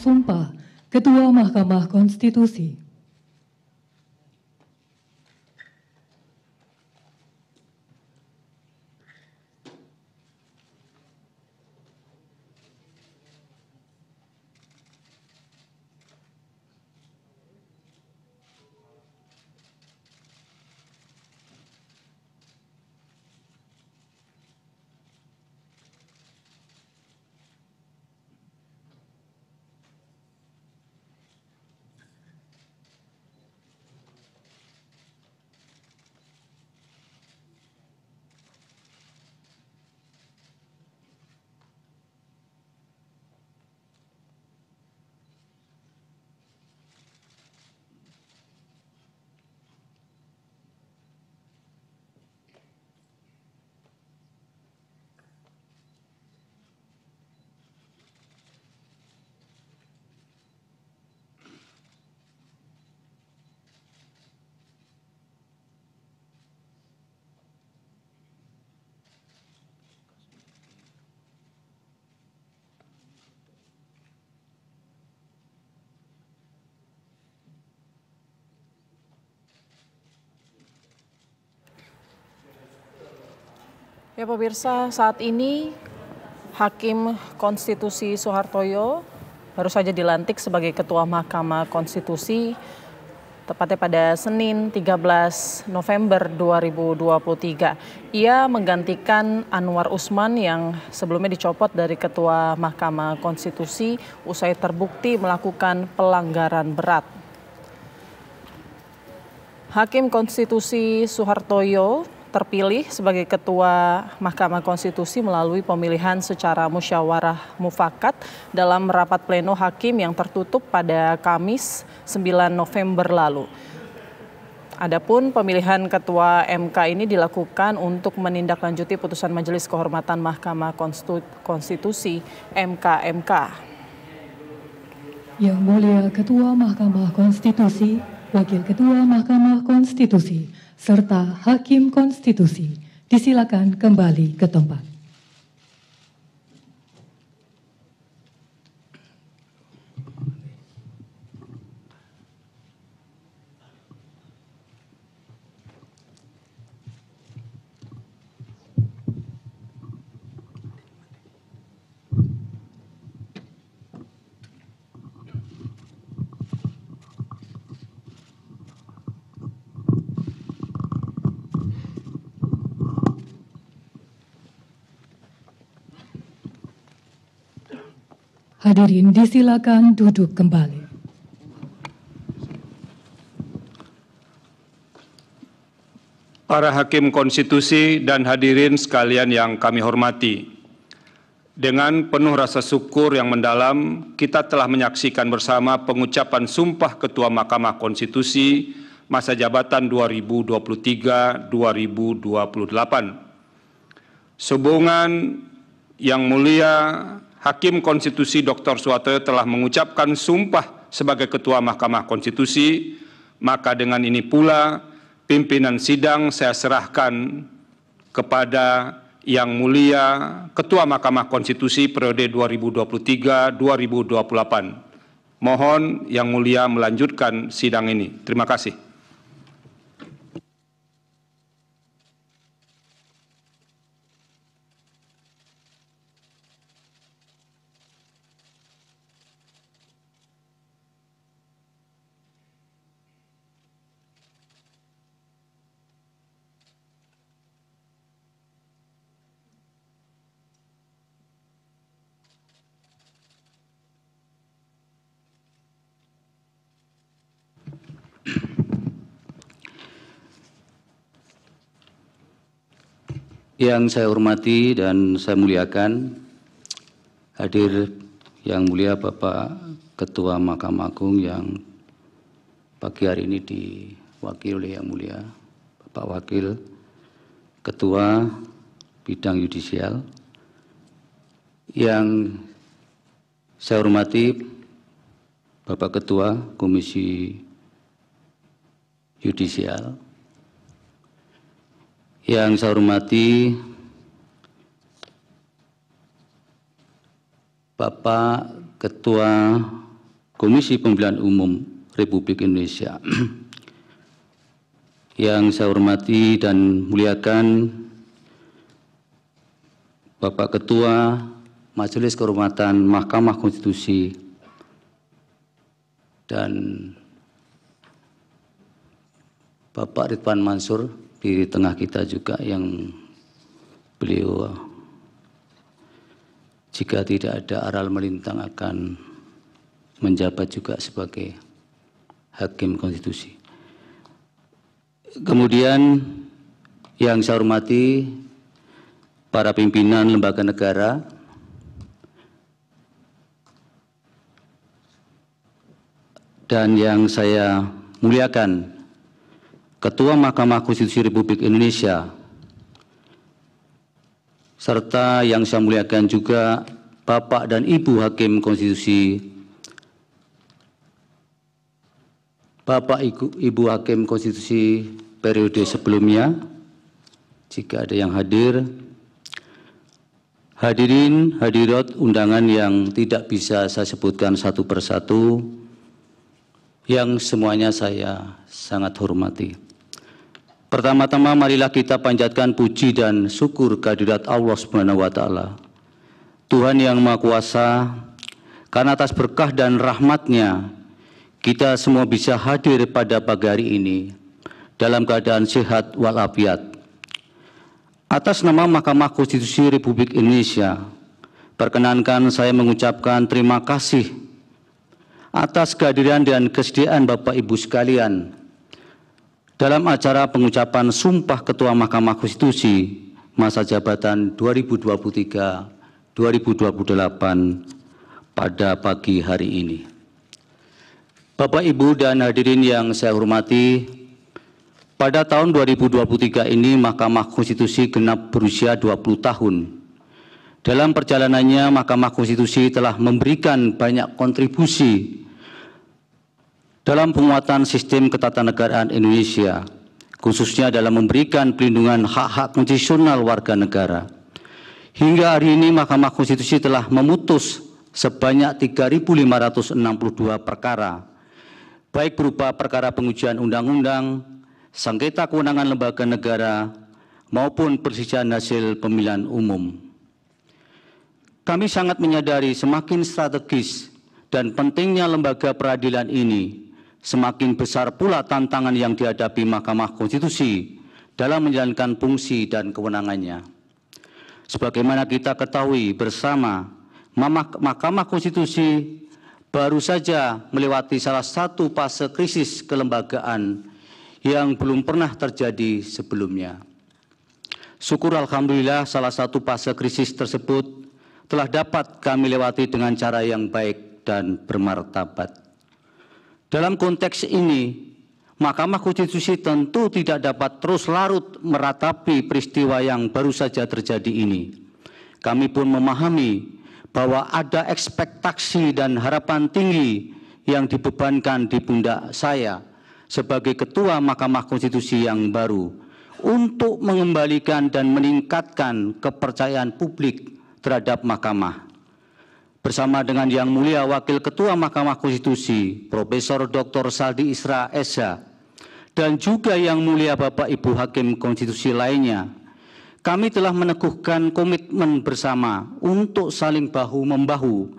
sumpah Ketua Mahkamah Konstitusi. Ya pemirsa, saat ini Hakim Konstitusi Soehartoyo baru saja dilantik sebagai Ketua Mahkamah Konstitusi tepatnya pada Senin 13 November 2023. Ia menggantikan Anwar Usman yang sebelumnya dicopot dari Ketua Mahkamah Konstitusi usai terbukti melakukan pelanggaran berat. Hakim Konstitusi Soehartoyo terpilih sebagai Ketua Mahkamah Konstitusi melalui pemilihan secara musyawarah mufakat dalam rapat pleno hakim yang tertutup pada Kamis 9 November lalu. Adapun pemilihan ketua MK ini dilakukan untuk menindaklanjuti putusan Majelis Kehormatan Mahkamah Konstitusi MKMK. Yang mulia Ketua Mahkamah Konstitusi, Wakil Ketua Mahkamah Konstitusi, serta Hakim Konstitusi. Disilakan kembali ke tempat. Hadirin disilakan duduk kembali. Para hakim konstitusi dan hadirin sekalian yang kami hormati, dengan penuh rasa syukur yang mendalam, kita telah menyaksikan bersama pengucapan sumpah Ketua Mahkamah Konstitusi masa jabatan 2023-2028. Sebungan yang mulia Hakim Konstitusi Dr. Suwatoyo telah mengucapkan sumpah sebagai Ketua Mahkamah Konstitusi, maka dengan ini pula pimpinan sidang saya serahkan kepada Yang Mulia Ketua Mahkamah Konstitusi periode 2023-2028. Mohon Yang Mulia melanjutkan sidang ini. Terima kasih. Yang saya hormati dan saya muliakan, hadir yang mulia Bapak Ketua Mahkamah Agung yang pagi hari ini diwakili oleh yang mulia Bapak Wakil Ketua Bidang Yudisial, yang saya hormati Bapak Ketua Komisi Yudisial, yang saya hormati Bapak Ketua Komisi Pemilihan Umum Republik Indonesia. Yang saya hormati dan muliakan Bapak Ketua Majelis Kehormatan Mahkamah Konstitusi dan Bapak Ridwan Mansur di tengah kita juga yang beliau jika tidak ada aral melintang akan menjabat juga sebagai hakim konstitusi. Kemudian yang saya hormati para pimpinan lembaga negara, dan yang saya muliakan Ketua Mahkamah Konstitusi Republik Indonesia, serta yang saya muliakan juga Bapak dan Ibu Hakim Konstitusi Bapak Ibu Hakim Konstitusi periode sebelumnya, jika ada yang hadir, Hadirin, hadirat undangan yang tidak bisa saya sebutkan satu persatu, yang semuanya saya sangat hormati. Pertama-tama marilah kita panjatkan puji dan syukur kehadirat Allah Subhanahu wa taala. Tuhan yang Maha Kuasa, karena atas berkah dan rahmatnya kita semua bisa hadir pada pagi hari ini dalam keadaan sehat walafiat. Atas nama Mahkamah Konstitusi Republik Indonesia, perkenankan saya mengucapkan terima kasih atas kehadiran dan kesediaan Bapak Ibu sekalian dalam acara pengucapan Sumpah Ketua Mahkamah Konstitusi masa jabatan 2023-2028 pada pagi hari ini. Bapak, Ibu, dan hadirin yang saya hormati, pada tahun 2023 ini Mahkamah Konstitusi genap berusia 20 tahun. Dalam perjalanannya, Mahkamah Konstitusi telah memberikan banyak kontribusi dalam penguatan sistem ketatanegaraan Indonesia, khususnya dalam memberikan pelindungan hak-hak konstitusional warga negara. Hingga hari ini Mahkamah Konstitusi telah memutus sebanyak 3.562 perkara, baik berupa perkara pengujian undang-undang, sengketa kewenangan lembaga negara, maupun persisian hasil pemilihan umum. Kami sangat menyadari semakin strategis dan pentingnya lembaga peradilan ini semakin besar pula tantangan yang dihadapi Mahkamah Konstitusi dalam menjalankan fungsi dan kewenangannya. Sebagaimana kita ketahui bersama, Mahkamah Konstitusi baru saja melewati salah satu fase krisis kelembagaan yang belum pernah terjadi sebelumnya. Syukur Alhamdulillah salah satu fase krisis tersebut telah dapat kami lewati dengan cara yang baik dan bermartabat. Dalam konteks ini, Mahkamah Konstitusi tentu tidak dapat terus larut meratapi peristiwa yang baru saja terjadi ini. Kami pun memahami bahwa ada ekspektasi dan harapan tinggi yang dibebankan di pundak saya sebagai Ketua Mahkamah Konstitusi yang baru untuk mengembalikan dan meningkatkan kepercayaan publik terhadap mahkamah bersama dengan Yang Mulia Wakil Ketua Mahkamah Konstitusi Profesor Dr. Saldi Isra Esa dan juga Yang Mulia Bapak Ibu Hakim Konstitusi lainnya kami telah meneguhkan komitmen bersama untuk saling bahu-membahu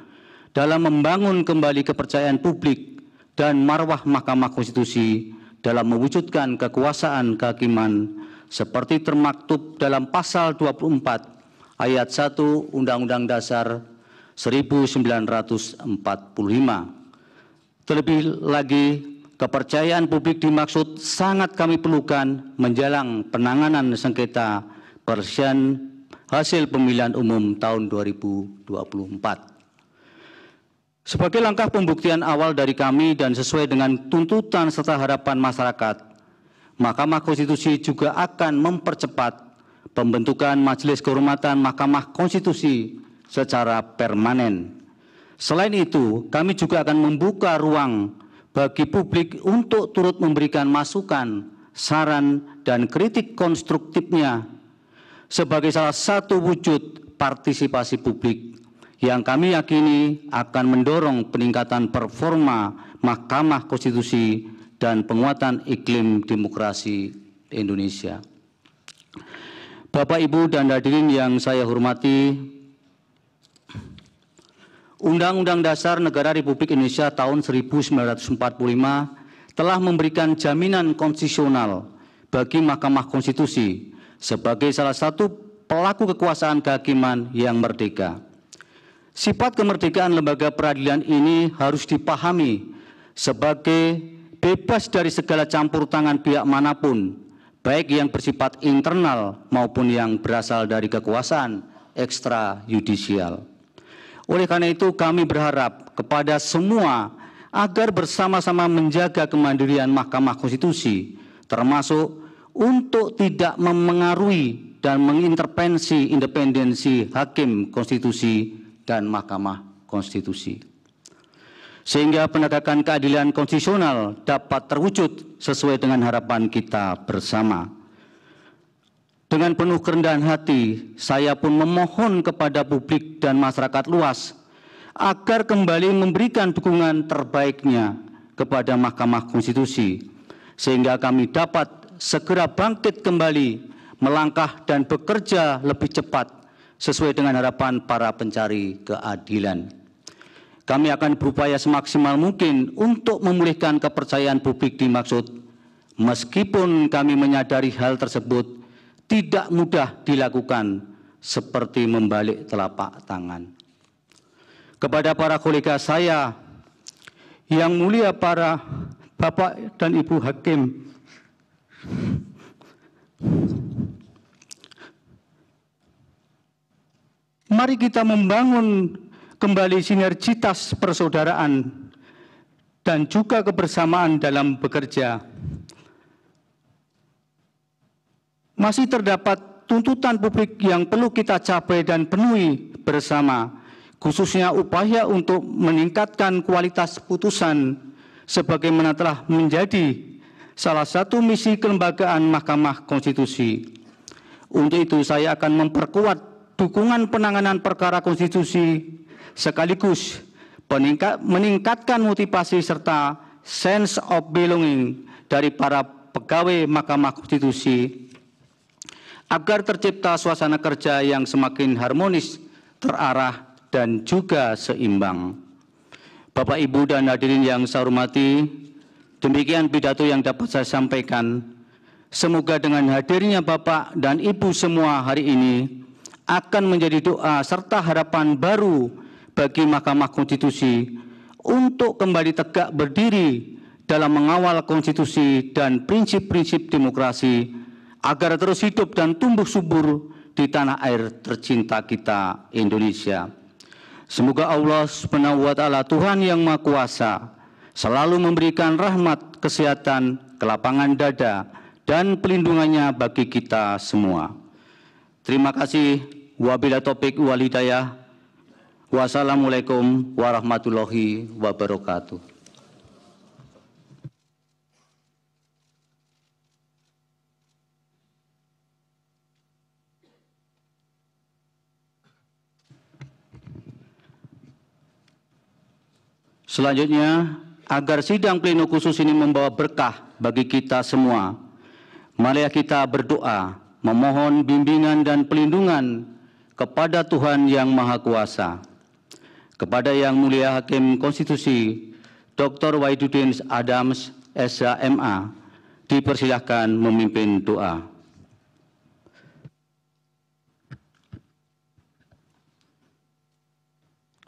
dalam membangun kembali kepercayaan publik dan marwah Mahkamah Konstitusi dalam mewujudkan kekuasaan kehakiman seperti termaktub dalam pasal 24 ayat 1 Undang-Undang Dasar 1945. Terlebih lagi, kepercayaan publik dimaksud sangat kami perlukan menjelang penanganan sengketa persen hasil pemilihan umum tahun 2024. Sebagai langkah pembuktian awal dari kami dan sesuai dengan tuntutan serta harapan masyarakat, Mahkamah Konstitusi juga akan mempercepat pembentukan Majelis Kehormatan Mahkamah Konstitusi secara permanen. Selain itu, kami juga akan membuka ruang bagi publik untuk turut memberikan masukan, saran, dan kritik konstruktifnya sebagai salah satu wujud partisipasi publik yang kami yakini akan mendorong peningkatan performa Mahkamah Konstitusi dan penguatan iklim demokrasi Indonesia. Bapak, Ibu, dan hadirin yang saya hormati, Undang-Undang Dasar Negara Republik Indonesia tahun 1945 telah memberikan jaminan konstitusional bagi Mahkamah Konstitusi sebagai salah satu pelaku kekuasaan kehakiman yang merdeka. Sifat kemerdekaan lembaga peradilan ini harus dipahami sebagai bebas dari segala campur tangan pihak manapun, baik yang bersifat internal maupun yang berasal dari kekuasaan ekstra yudisial. Oleh karena itu kami berharap kepada semua agar bersama-sama menjaga kemandirian Mahkamah Konstitusi termasuk untuk tidak memengaruhi dan mengintervensi independensi hakim konstitusi dan Mahkamah Konstitusi. Sehingga penegakan keadilan konstitusional dapat terwujud sesuai dengan harapan kita bersama. Dengan penuh kerendahan hati, saya pun memohon kepada publik dan masyarakat luas agar kembali memberikan dukungan terbaiknya kepada Mahkamah Konstitusi, sehingga kami dapat segera bangkit kembali, melangkah dan bekerja lebih cepat sesuai dengan harapan para pencari keadilan. Kami akan berupaya semaksimal mungkin untuk memulihkan kepercayaan publik dimaksud, meskipun kami menyadari hal tersebut tidak mudah dilakukan seperti membalik telapak tangan. Kepada para kolega saya, yang mulia para Bapak dan Ibu Hakim, mari kita membangun kembali sinergitas persaudaraan dan juga kebersamaan dalam bekerja masih terdapat tuntutan publik yang perlu kita capai dan penuhi bersama, khususnya upaya untuk meningkatkan kualitas putusan sebagaimana telah menjadi salah satu misi kelembagaan Mahkamah Konstitusi. Untuk itu saya akan memperkuat dukungan penanganan perkara konstitusi sekaligus peningkat, meningkatkan motivasi serta sense of belonging dari para pegawai Mahkamah Konstitusi agar tercipta suasana kerja yang semakin harmonis, terarah, dan juga seimbang. Bapak, Ibu, dan hadirin yang saya hormati, demikian pidato yang dapat saya sampaikan. Semoga dengan hadirnya Bapak dan Ibu semua hari ini akan menjadi doa serta harapan baru bagi Mahkamah Konstitusi untuk kembali tegak berdiri dalam mengawal konstitusi dan prinsip-prinsip demokrasi agar terus hidup dan tumbuh subur di tanah air tercinta kita Indonesia. Semoga Allah Subhanahu wa taala Tuhan yang Maha Kuasa selalu memberikan rahmat, kesehatan, kelapangan dada dan pelindungannya bagi kita semua. Terima kasih wabila topik walidayah. Wassalamualaikum warahmatullahi wabarakatuh. Selanjutnya, agar sidang pleno khusus ini membawa berkah bagi kita semua, mari kita berdoa memohon bimbingan dan pelindungan kepada Tuhan Yang Maha Kuasa. Kepada Yang Mulia Hakim Konstitusi, Dr. Waidudin Adams, SHMA, dipersilahkan memimpin doa.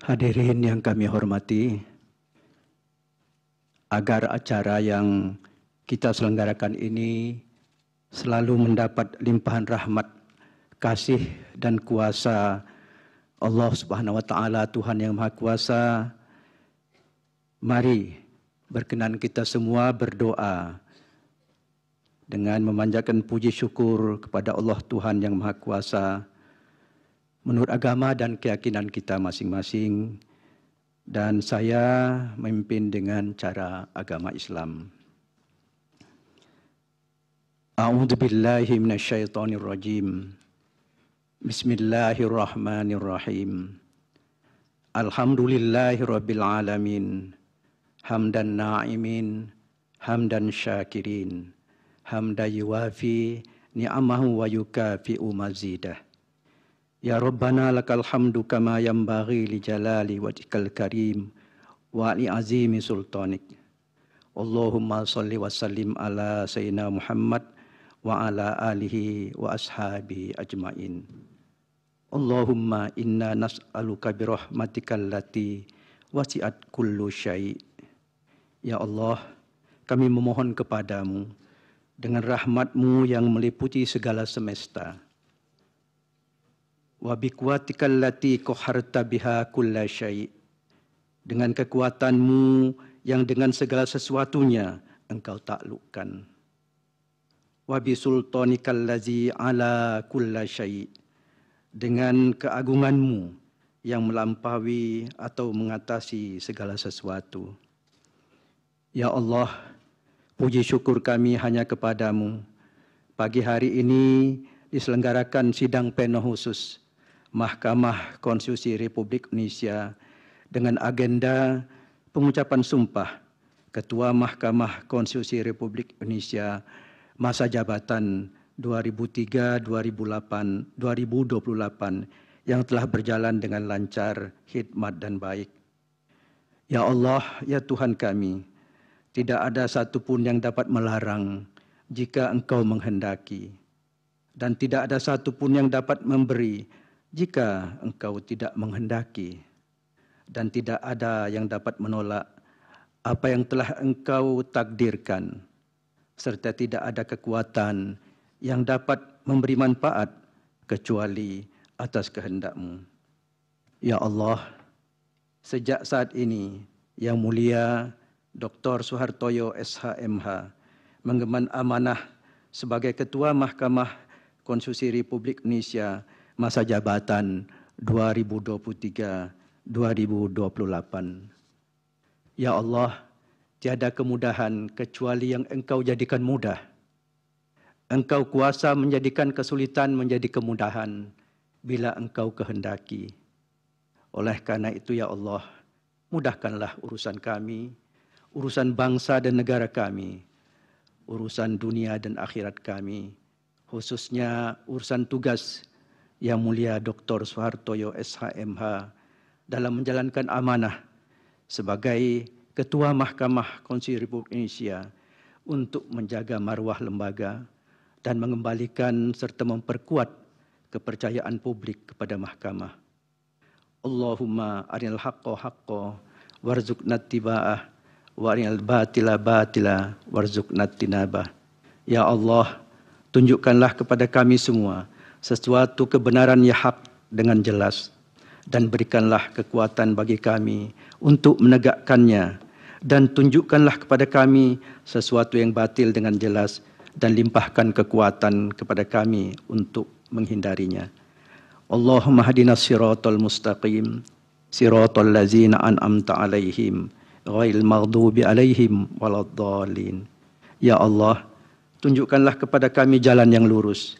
Hadirin yang kami hormati, agar acara yang kita selenggarakan ini selalu mendapat limpahan rahmat, kasih dan kuasa Allah Subhanahu wa taala Tuhan yang Maha Kuasa. Mari berkenan kita semua berdoa dengan memanjakan puji syukur kepada Allah Tuhan yang Maha Kuasa menurut agama dan keyakinan kita masing-masing. dan saya memimpin dengan cara agama Islam. A'udzu billahi minasyaitonir rajim. Bismillahirrahmanirrahim. Alhamdulillahirabbil alamin. Hamdan na'imin, hamdan syakirin. Hamdan yuwafi ni'amahu wa yukafi'u mazidah. Ya Rabbana lakal hamdu kama yambaghi li jalali wajhikal karim wa li azimi sultanik. Allahumma salli wa sallim ala sayyidina Muhammad wa ala alihi wa ashabi ajmain. Allahumma inna nas'aluka bi rahmatikal lati wasi'at kullu syai'. Ya Allah, kami memohon kepadamu dengan rahmatmu yang meliputi segala semesta wa bi lati qaharta biha kull dengan kekuatanmu yang dengan segala sesuatunya engkau taklukkan wa bi sultanikal ladzi ala kull dengan keagunganmu yang melampaui atau mengatasi segala sesuatu ya Allah puji syukur kami hanya kepadamu pagi hari ini diselenggarakan sidang pleno khusus Mahkamah Konstitusi Republik Indonesia dengan agenda pengucapan sumpah Ketua Mahkamah Konstitusi Republik Indonesia masa jabatan 2003, 2008, 2028 yang telah berjalan dengan lancar, hikmat dan baik. Ya Allah, ya Tuhan kami, tidak ada satupun yang dapat melarang jika Engkau menghendaki. Dan tidak ada satupun yang dapat memberi Jika engkau tidak menghendaki dan tidak ada yang dapat menolak apa yang telah engkau takdirkan serta tidak ada kekuatan yang dapat memberi manfaat kecuali atas kehendakmu. Ya Allah, sejak saat ini Yang Mulia Dr. Suhartoyo SHMH mengemban amanah sebagai Ketua Mahkamah Konstitusi Republik Indonesia masa jabatan 2023-2028. Ya Allah, tiada kemudahan kecuali yang engkau jadikan mudah. Engkau kuasa menjadikan kesulitan menjadi kemudahan bila engkau kehendaki. Oleh karena itu, Ya Allah, mudahkanlah urusan kami, urusan bangsa dan negara kami, urusan dunia dan akhirat kami, khususnya urusan tugas yang Mulia Dr. Soehartoyo SHMH dalam menjalankan amanah sebagai Ketua Mahkamah Konstitusi Republik Indonesia untuk menjaga maruah lembaga dan mengembalikan serta memperkuat kepercayaan publik kepada mahkamah. Allahumma arinal haqqo haqqo warzuqna tiba'ah wa arinal batila batila warzuqna tinabah. Ya Allah, tunjukkanlah kepada kami semua sesuatu kebenaran yang hak dengan jelas dan berikanlah kekuatan bagi kami untuk menegakkannya dan tunjukkanlah kepada kami sesuatu yang batil dengan jelas dan limpahkan kekuatan kepada kami untuk menghindarinya. Allahumma hadina siratul mustaqim, siratul lazina an'amta alaihim, ghail maghdubi alaihim waladhalin. Ya Allah, tunjukkanlah kepada kami jalan yang lurus,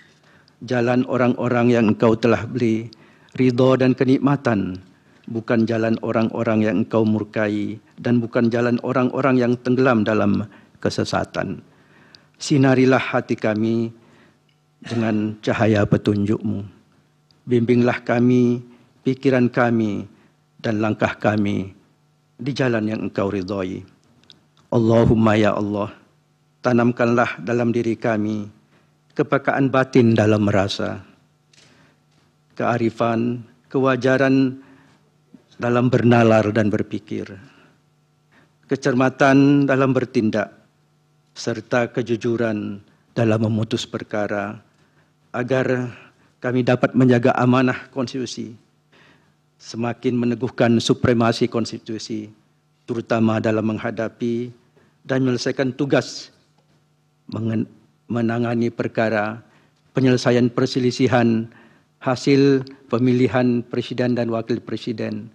jalan orang-orang yang engkau telah beli, ridho dan kenikmatan, bukan jalan orang-orang yang engkau murkai, dan bukan jalan orang-orang yang tenggelam dalam kesesatan. Sinarilah hati kami dengan cahaya petunjukmu. Bimbinglah kami, pikiran kami, dan langkah kami di jalan yang engkau ridhoi. Allahumma ya Allah, tanamkanlah dalam diri kami, kepekaan batin dalam merasa, kearifan, kewajaran dalam bernalar dan berpikir, kecermatan dalam bertindak, serta kejujuran dalam memutus perkara, agar kami dapat menjaga amanah konstitusi, semakin meneguhkan supremasi konstitusi, terutama dalam menghadapi dan menyelesaikan tugas menangani perkara penyelesaian perselisihan hasil pemilihan presiden dan wakil presiden,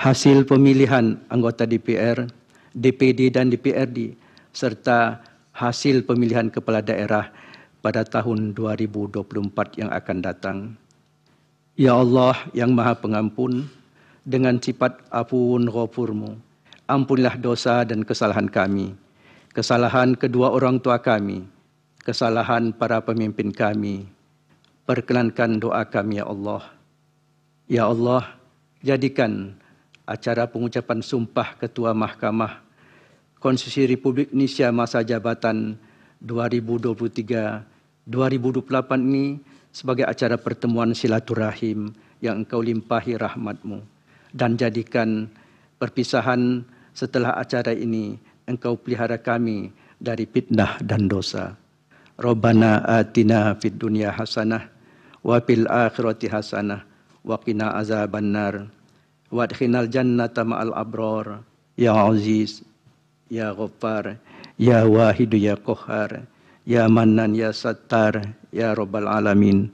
hasil pemilihan anggota DPR, DPD dan DPRD, serta hasil pemilihan kepala daerah pada tahun 2024 yang akan datang. Ya Allah yang maha pengampun, dengan sifat apun ghafurmu, ampunilah dosa dan kesalahan kami, kesalahan kedua orang tua kami, kesalahan para pemimpin kami. Perkenankan doa kami ya Allah. Ya Allah, jadikan acara pengucapan sumpah Ketua Mahkamah Konstitusi Republik Indonesia masa jabatan 2023-2028 ini sebagai acara pertemuan silaturahim yang engkau limpahi rahmatmu. Dan jadikan perpisahan setelah acara ini engkau pelihara kami dari fitnah dan dosa. Rabbana atina fid dunya hasanah wa fil akhirati hasanah wa qina azabannar wa adkhinal jannata ma'al abrar ya aziz ya ghaffar ya wahidu ya qahhar ya mannan ya sattar ya rabbal alamin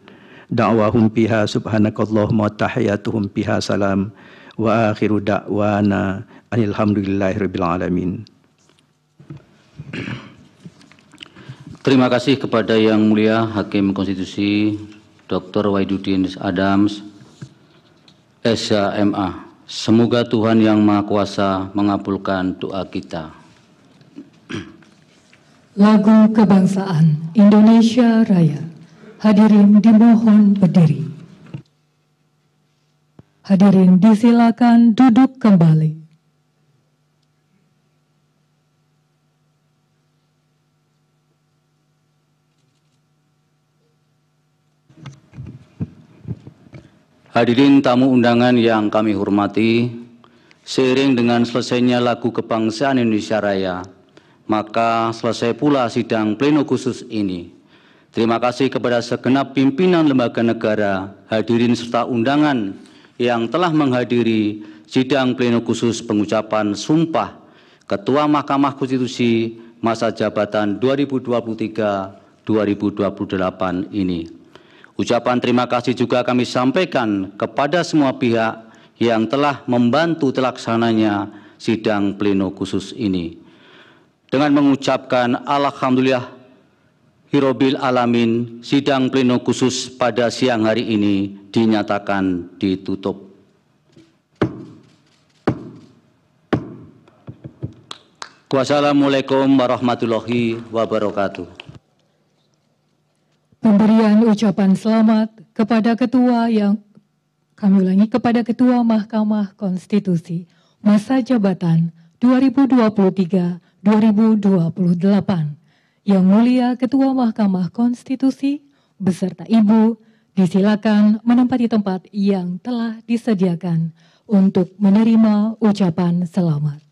da'wahum pihah subhanakallahumma tahiyatuhum fiha salam wa akhiru da'wana alhamdulillahi rabbil alamin Thank you. Terima kasih kepada Yang Mulia Hakim Konstitusi Dr. Waidudin Adams, SHMA. Semoga Tuhan Yang Maha Kuasa mengabulkan doa kita. Lagu Kebangsaan Indonesia Raya Hadirin dimohon berdiri Hadirin disilakan duduk kembali Hadirin tamu undangan yang kami hormati, seiring dengan selesainya lagu kebangsaan Indonesia Raya, maka selesai pula sidang pleno khusus ini. Terima kasih kepada segenap pimpinan lembaga negara, hadirin serta undangan yang telah menghadiri sidang pleno khusus pengucapan sumpah Ketua Mahkamah Konstitusi masa jabatan 2023-2028 ini. Ucapan terima kasih juga kami sampaikan kepada semua pihak yang telah membantu terlaksananya sidang pleno khusus ini. Dengan mengucapkan Alhamdulillah Hirobil Alamin, sidang pleno khusus pada siang hari ini dinyatakan ditutup. Wassalamualaikum warahmatullahi wabarakatuh pemberian ucapan selamat kepada ketua yang kami ulangi kepada ketua Mahkamah Konstitusi masa jabatan 2023-2028 yang mulia ketua Mahkamah Konstitusi beserta ibu disilakan menempati tempat yang telah disediakan untuk menerima ucapan selamat.